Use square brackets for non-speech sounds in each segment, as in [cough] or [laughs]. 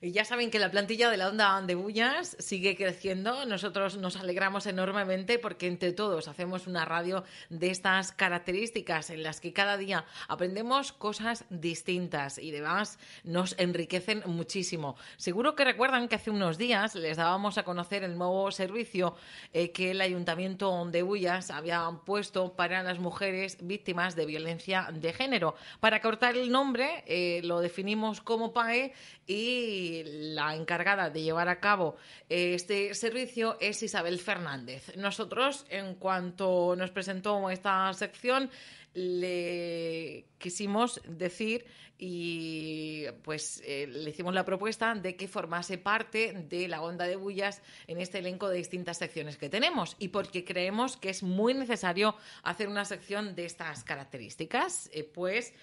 Y ya saben que la plantilla de la onda de Bullas sigue creciendo. Nosotros nos alegramos enormemente porque entre todos hacemos una radio de estas características en las que cada día aprendemos cosas distintas y además nos enriquecen muchísimo. Seguro que recuerdan que hace unos días les dábamos a conocer el nuevo servicio eh, que el Ayuntamiento de Bullas había puesto para las mujeres víctimas de violencia de género. Para cortar el nombre, eh, lo definimos como PAE y la encargada de llevar a cabo eh, este servicio es Isabel Fernández. Nosotros, en cuanto nos presentó esta sección, le quisimos decir y pues eh, le hicimos la propuesta de que formase parte de la onda de bullas en este elenco de distintas secciones que tenemos y porque creemos que es muy necesario hacer una sección de estas características, eh, pues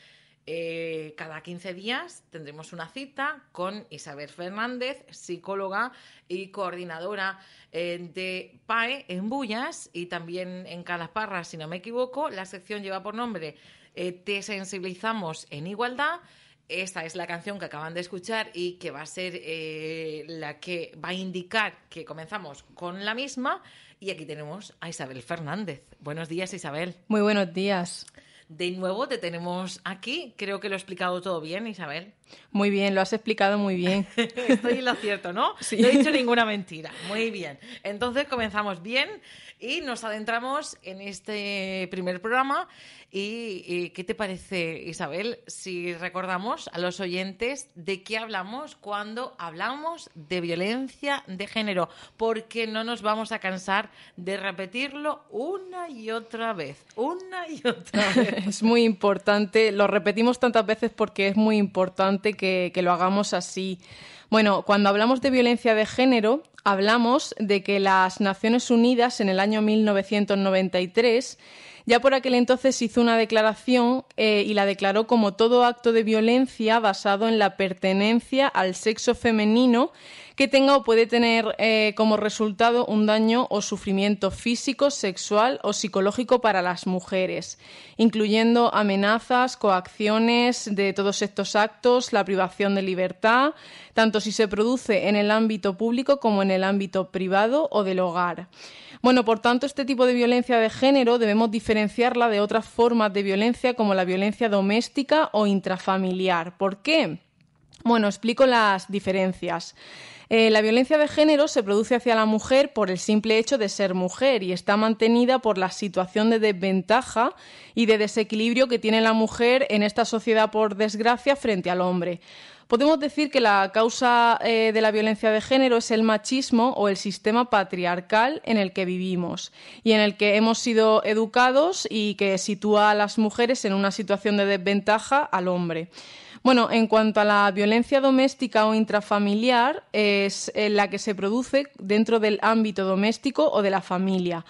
eh, cada 15 días tendremos una cita con Isabel Fernández, psicóloga y coordinadora eh, de PAE en Bullas y también en Calasparra, si no me equivoco. La sección lleva por nombre eh, Te sensibilizamos en igualdad. Esta es la canción que acaban de escuchar y que va a ser la que va a indicar que comenzamos con la misma. Y aquí tenemos a Isabel Fernández. Buenos días, Isabel. Muy buenos días. De nuevo te tenemos aquí. Creo que lo he explicado todo bien, Isabel. Muy bien, lo has explicado muy bien. [laughs] Estoy en lo cierto, ¿no? No he dicho ninguna mentira. Muy bien. Entonces comenzamos bien y nos adentramos en este primer programa. y qué te parece, Isabel, si recordamos a los oyentes de qué hablamos cuando hablamos de violencia de género? Porque no nos vamos a cansar de repetirlo una y otra vez, una y otra vez. [laughs] Es muy importante, lo repetimos tantas veces porque es muy importante que lo hagamos así. Bueno, cuando hablamos de violencia de género, hablamos de que las Naciones Unidas en el año 1993 ya por aquel entonces hizo una declaración eh, y la declaró como todo acto de violencia basado en la pertenencia al sexo femenino que tenga o puede tener eh, como resultado un daño o sufrimiento físico, sexual o psicológico para las mujeres, incluyendo amenazas, coacciones de todos estos actos, la privación de libertad, tanto si se produce en el ámbito público como en el el ámbito privado o del hogar. Bueno, por tanto, este tipo de violencia de género debemos diferenciarla de otras formas de violencia como la violencia doméstica o intrafamiliar. ¿Por qué? Bueno, explico las diferencias. Eh, la violencia de género se produce hacia la mujer por el simple hecho de ser mujer y está mantenida por la situación de desventaja y de desequilibrio que tiene la mujer en esta sociedad, por desgracia, frente al hombre. Podemos decir que la causa eh, de la violencia de género es el machismo o el sistema patriarcal en el que vivimos y en el que hemos sido educados y que sitúa a las mujeres en una situación de desventaja al hombre. Bueno, en cuanto a la violencia doméstica o intrafamiliar, es eh, la que se produce dentro del ámbito doméstico o de la familia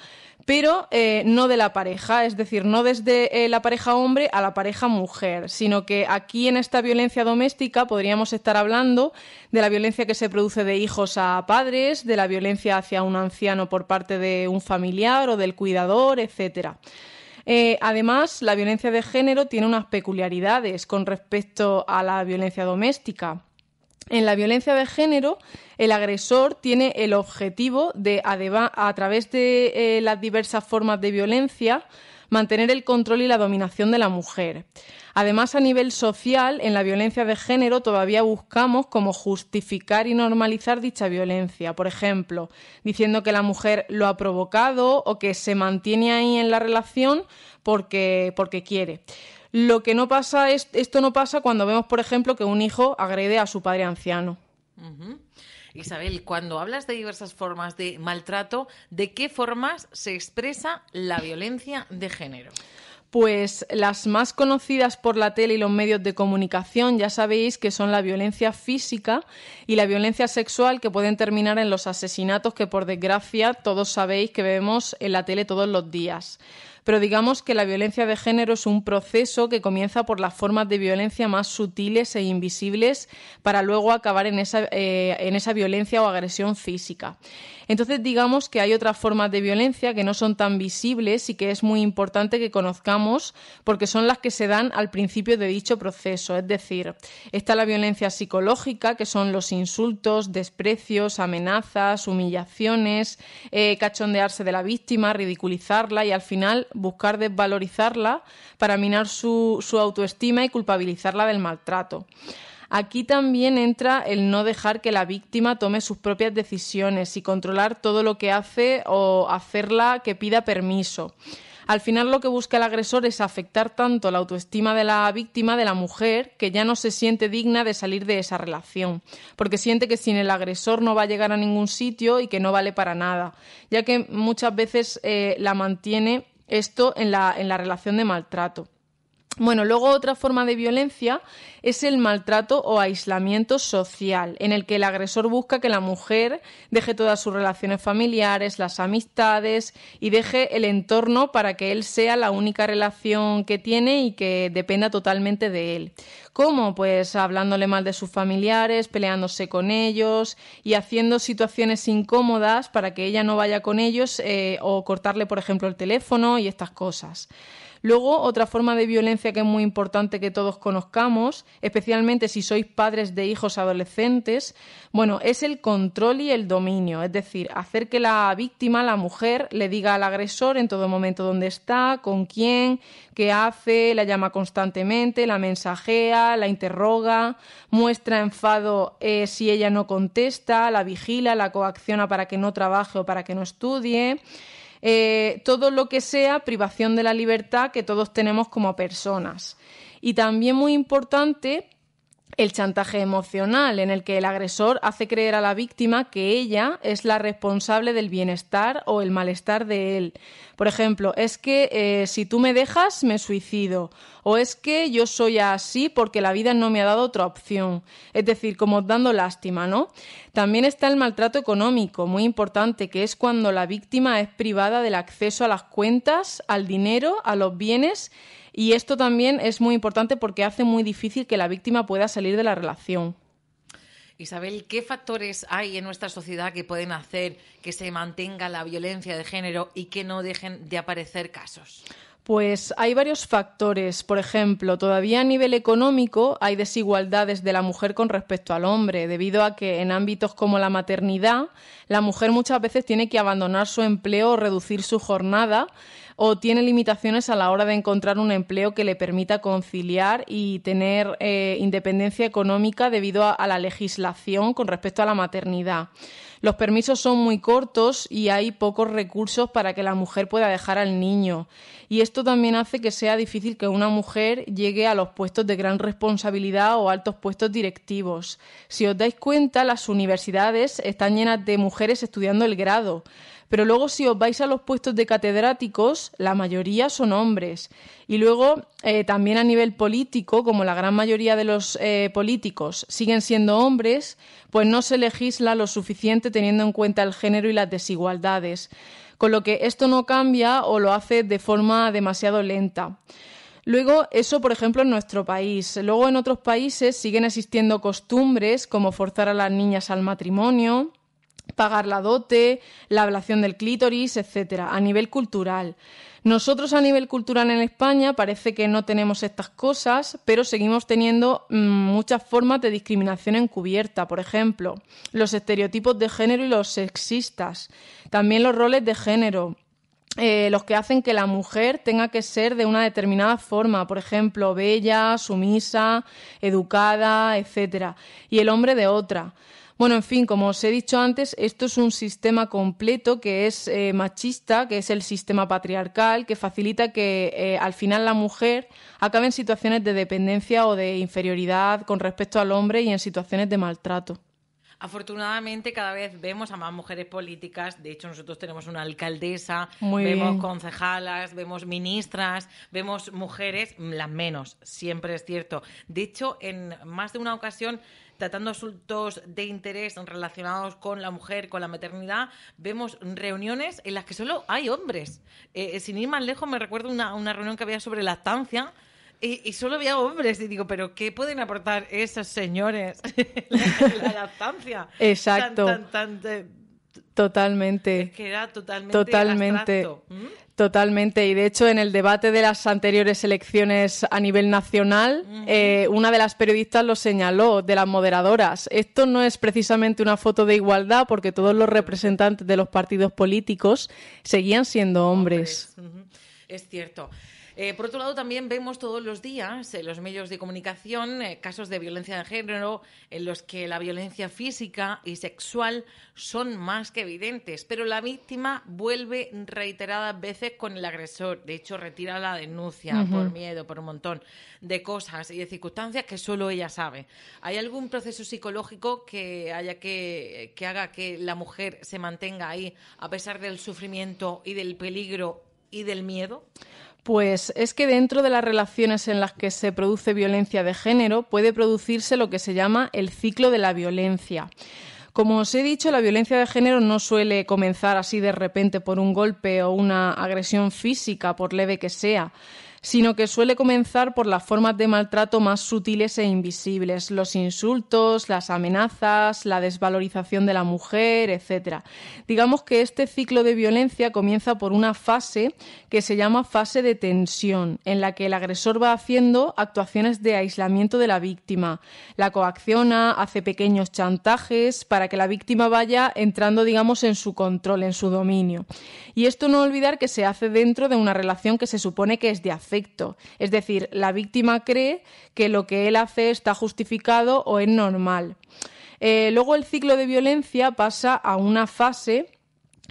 pero eh, no de la pareja, es decir, no desde eh, la pareja hombre a la pareja mujer, sino que aquí en esta violencia doméstica podríamos estar hablando de la violencia que se produce de hijos a padres, de la violencia hacia un anciano por parte de un familiar o del cuidador, etcétera. Eh, además, la violencia de género tiene unas peculiaridades con respecto a la violencia doméstica. En la violencia de género, el agresor tiene el objetivo de, a través de eh, las diversas formas de violencia, mantener el control y la dominación de la mujer. Además, a nivel social, en la violencia de género todavía buscamos cómo justificar y normalizar dicha violencia. Por ejemplo, diciendo que la mujer lo ha provocado o que se mantiene ahí en la relación porque, porque quiere. Lo que no pasa es, esto no pasa cuando vemos, por ejemplo, que un hijo agrede a su padre anciano. Isabel, cuando hablas de diversas formas de maltrato, ¿de qué formas se expresa la violencia de género? Pues las más conocidas por la tele y los medios de comunicación ya sabéis que son la violencia física y la violencia sexual que pueden terminar en los asesinatos que por desgracia todos sabéis que vemos en la tele todos los días. Pero digamos que la violencia de género es un proceso que comienza por las formas de violencia más sutiles e invisibles para luego acabar eh, en esa, violencia o agresión física. Entonces digamos que hay otras formas de violencia que no son tan visibles y que es muy importante que conozcamos porque son las que se dan al principio de dicho proceso. Es decir, está la violencia psicológica, que son los insultos, desprecios, amenazas, humillaciones, eh, cachondearse de la víctima, ridiculizarla y al final buscar desvalorizarla para minar su, autoestima y culpabilizarla del maltrato. Aquí también entra el no dejar que la víctima tome sus propias decisiones y controlar todo lo que hace o hacerla que pida permiso. Al final lo que busca el agresor es afectar tanto la autoestima de la víctima, de la mujer, que ya no se siente digna de salir de esa relación, porque siente que sin el agresor no va a llegar a ningún sitio y que no vale para nada, ya que muchas veces eh, la mantiene esto en la, en la relación de maltrato. Bueno, luego otra forma de violencia es el maltrato o aislamiento social, en el que el agresor busca que la mujer deje todas sus relaciones familiares, las amistades y deje el entorno para que él sea la única relación que tiene y que dependa totalmente de él. ¿Cómo? Pues hablándole mal de sus familiares, peleándose con ellos y haciendo situaciones incómodas para que ella no vaya con ellos eh, o cortarle, por ejemplo, el teléfono y estas cosas. Luego, otra forma de violencia que es muy importante que todos conozcamos, especialmente si sois padres de hijos adolescentes, bueno, es el control y el dominio, es decir, hacer que la víctima, la mujer, le diga al agresor en todo momento dónde está, con quién, qué hace, la llama constantemente, la mensajea, la interroga, muestra enfado eh, si ella no contesta, la vigila, la coacciona para que no trabaje o para que no estudie. Eh, todo lo que sea privación de la libertad que todos tenemos como personas. Y también muy importante el chantaje emocional, en el que el agresor hace creer a la víctima que ella es la responsable del bienestar o el malestar de él. Por ejemplo, es que eh, si tú me dejas, me suicido o es que yo soy así porque la vida no me ha dado otra opción. Es decir, como dando lástima, ¿no? También está el maltrato económico, muy importante, que es cuando la víctima es privada del acceso a las cuentas, al dinero, a los bienes y esto también es muy importante porque hace muy difícil que la víctima pueda salir de la relación. Isabel, ¿qué factores hay en nuestra sociedad que pueden hacer que se mantenga la violencia de género y que no dejen de aparecer casos? Pues hay varios factores. Por ejemplo, todavía a nivel económico hay desigualdades de la mujer con respecto al hombre, debido a que en ámbitos como la maternidad, la mujer muchas veces tiene que abandonar su empleo o reducir su jornada o tiene limitaciones a la hora de encontrar un empleo que le permita conciliar y tener eh, independencia económica debido a la legislación con respecto a la maternidad. Los permisos son muy cortos y hay pocos recursos para que la mujer pueda dejar al niño. Y esto también hace que sea difícil que una mujer llegue a los puestos de gran responsabilidad o altos puestos directivos. Si os dais cuenta, las universidades están llenas de mujeres estudiando el grado. Pero luego si os vais a los puestos de catedráticos, la mayoría son hombres. Y luego eh, también a nivel político, como la gran mayoría de los eh, políticos siguen siendo hombres, pues no se legisla lo suficiente teniendo en cuenta el género y las desigualdades. Con lo que esto no cambia o lo hace de forma demasiado lenta. Luego, eso, por ejemplo, en nuestro país. Luego, en otros países siguen existiendo costumbres como forzar a las niñas al matrimonio, pagar la dote, la ablación del clítoris, etcétera, a nivel cultural. Nosotros a nivel cultural en España parece que no tenemos estas cosas, pero seguimos teniendo mm, muchas formas de discriminación encubierta, por ejemplo, los estereotipos de género y los sexistas, también los roles de género, eh, los que hacen que la mujer tenga que ser de una determinada forma, por ejemplo, bella, sumisa, educada, etc., y el hombre de otra. Bueno, en fin, como os he dicho antes, esto es un sistema completo que es eh, machista, que es el sistema patriarcal, que facilita que eh, al final la mujer acabe en situaciones de dependencia o de inferioridad con respecto al hombre y en situaciones de maltrato. Afortunadamente cada vez vemos a más mujeres políticas, de hecho nosotros tenemos una alcaldesa, vemos concejalas, vemos ministras, vemos mujeres, las menos, siempre es cierto. De hecho, en más de una ocasión tratando asuntos de interés relacionados con la mujer, con la maternidad, vemos reuniones en las que solo hay hombres. Eh, eh, sin ir más lejos, me recuerdo una, una reunión que había sobre lactancia y, solo había hombres. Y digo, ¿pero qué pueden aportar esos señores? [laughs] la, la, Exacto. Eh, totalmente. Es que era totalmente. Totalmente. ¿Mm? Totalmente. Y de hecho, en el debate de las anteriores elecciones a nivel nacional, eh, una de las periodistas lo señaló, de las moderadoras. Esto no es precisamente una foto de igualdad, porque todos los representantes de los partidos políticos seguían siendo hombres. Es cierto. Eh, por otro lado, también vemos todos los días en los medios de comunicación eh, casos de violencia de género en los que la violencia física y sexual son más que evidentes, pero la víctima vuelve reiteradas veces con el agresor. De hecho, retira la denuncia por miedo, por un montón de cosas y de circunstancias que solo ella sabe. ¿Hay algún proceso psicológico que haya que, que haga que la mujer se mantenga ahí a pesar del sufrimiento y del peligro y del miedo? Pues es que dentro de las relaciones en las que se produce violencia de género puede producirse lo que se llama el ciclo de la violencia. Como os he dicho, la violencia de género no suele comenzar así de repente por un golpe o una agresión física, por leve que sea sino que suele comenzar por las formas de maltrato más sutiles e invisibles, los insultos, las amenazas, la desvalorización de la mujer, etc. Digamos que este ciclo de violencia comienza por una fase que se llama fase de tensión, en la que el agresor va haciendo actuaciones de aislamiento de la víctima, la coacciona, hace pequeños chantajes para que la víctima vaya entrando, digamos, en su control, en su dominio. Y esto no olvidar que se hace dentro de una relación que se supone que es de acción, es decir, la víctima cree que lo que él hace está justificado o es normal. Eh, luego el ciclo de violencia pasa a una fase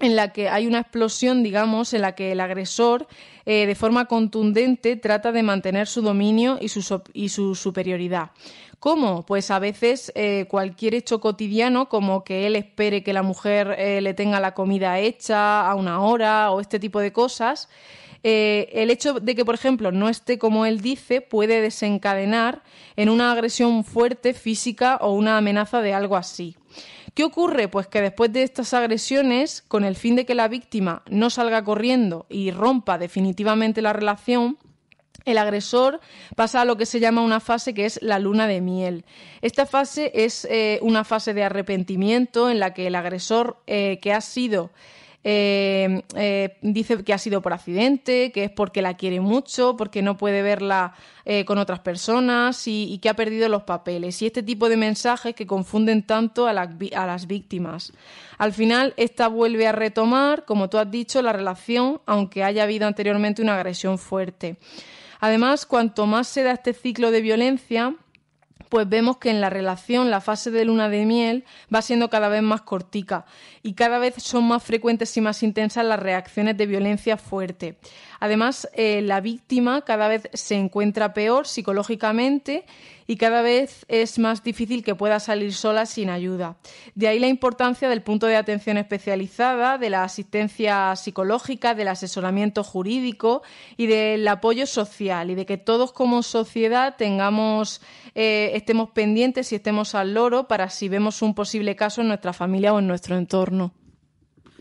en la que hay una explosión, digamos, en la que el agresor eh, de forma contundente trata de mantener su dominio y su, superioridad. ¿Cómo? Pues a veces eh, cualquier hecho cotidiano, como que él espere que la mujer le tenga la comida hecha a una hora o este tipo de cosas, eh, el hecho de que, por ejemplo, no esté como él dice, puede desencadenar en una agresión fuerte física o una amenaza de algo así. ¿Qué ocurre? Pues que después de estas agresiones, con el fin de que la víctima no salga corriendo y rompa definitivamente la relación, el agresor pasa a lo que se llama una fase que es la luna de miel. Esta fase es eh, una fase de arrepentimiento en la que el agresor eh, que ha sido eh, eh, dice que ha sido por accidente, que es porque la quiere mucho, porque no puede verla eh, con otras personas y, que ha perdido los papeles. Y este tipo de mensajes que confunden tanto a las víctimas. Al final, esta vuelve a retomar, como tú has dicho, la relación, aunque haya habido anteriormente una agresión fuerte. Además, cuanto más se da este ciclo de violencia, pues vemos que en la relación la fase de luna de miel va siendo cada vez más cortica y cada vez son más frecuentes y más intensas las reacciones de violencia fuerte. Además, eh, la víctima cada vez se encuentra peor psicológicamente y cada vez es más difícil que pueda salir sola sin ayuda. De ahí la importancia del punto de atención especializada, de la asistencia psicológica, del asesoramiento jurídico y del apoyo social y de que todos como sociedad tengamos, eh, estemos pendientes y estemos al loro para si vemos un posible caso en nuestra familia o en nuestro entorno.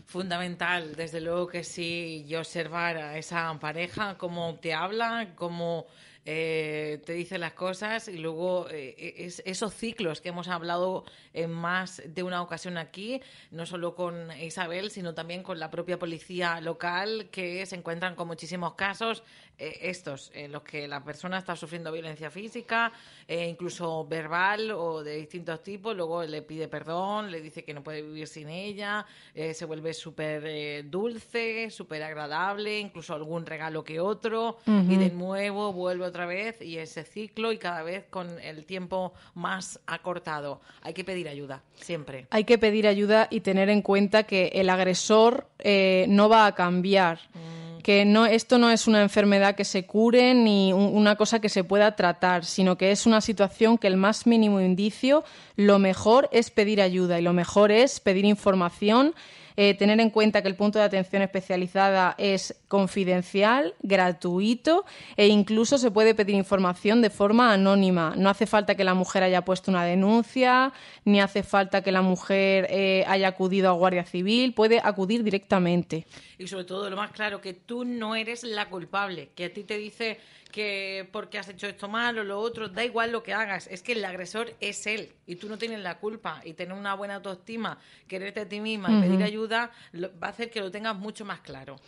Fundamental, desde luego que sí, y observar a esa pareja, cómo te habla, cómo eh, te dice las cosas y luego eh, e, es, esos ciclos que hemos hablado en más de una ocasión aquí, no solo con Isabel, sino también con la propia policía local que se encuentran con muchísimos casos eh, estos en eh, los que la persona está sufriendo violencia física, eh, incluso verbal o de distintos tipos, luego le pide perdón, le dice que no puede vivir sin ella, se vuelve súper dulce, súper agradable, incluso algún regalo que otro, y de nuevo vuelve otra vez y ese ciclo y cada vez con el tiempo más acortado. Hay que pedir ayuda, siempre. Hay que pedir ayuda y tener en cuenta que el agresor no va a cambiar. Mm que no, esto no es una enfermedad que se cure ni una cosa que se pueda tratar, sino que es una situación que el más mínimo indicio, lo mejor es pedir ayuda y lo mejor es pedir información eh, tener en cuenta que el punto de atención especializada es confidencial, gratuito e incluso se puede pedir información de forma anónima. No hace falta que la mujer haya puesto una denuncia, ni hace falta que la mujer eh, haya acudido a Guardia Civil, puede acudir directamente. Y sobre todo lo más claro, que tú no eres la culpable, que a ti te dice que porque has hecho esto mal o lo otro, da igual lo que hagas, es que el agresor es él y tú no tienes la culpa y tener una buena autoestima, quererte a ti misma y pedir ayuda va a hacer que lo tengas mucho más claro.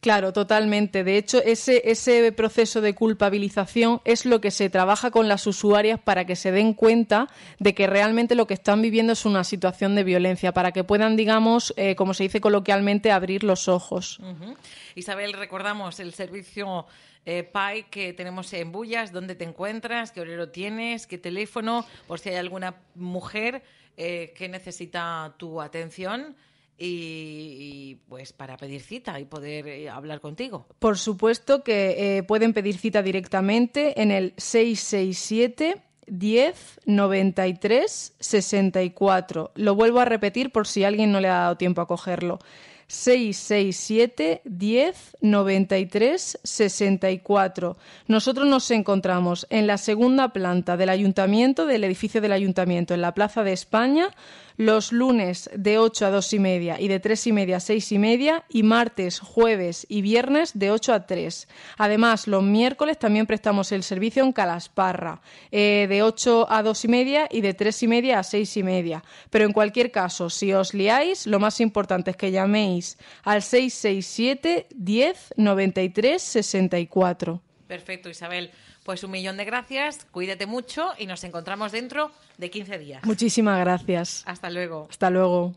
Claro, totalmente. De hecho, ese, ese proceso de culpabilización es lo que se trabaja con las usuarias para que se den cuenta de que realmente lo que están viviendo es una situación de violencia, para que puedan, digamos, eh, como se dice coloquialmente, abrir los ojos. Isabel, recordamos el servicio eh, Pai, que tenemos en Bullas, ¿dónde te encuentras? ¿Qué horario tienes? ¿Qué teléfono? Por si hay alguna mujer eh, que necesita tu atención. Y, pues para pedir cita y poder eh, hablar contigo. Por supuesto que pueden pedir cita directamente en el 667 10 93 64. Lo vuelvo a repetir por si alguien no le ha dado tiempo a cogerlo. 667 10 93 64. Nosotros nos encontramos en la segunda planta del ayuntamiento, del edificio del ayuntamiento, en la Plaza de España los lunes de 8 a 2 y media y de 3 y media a 6 y media y martes, jueves y viernes de 8 a 3. Además, los miércoles también prestamos el servicio en Calasparra eh, de 8 a 2 y media y de 3 y media a 6 y media. Pero en cualquier caso, si os liáis, lo más importante es que llaméis al 667 10 93 64. Perfecto, Isabel. Pues un millón de gracias, cuídate mucho y nos encontramos dentro de 15 días. Muchísimas gracias. Hasta luego. Hasta luego.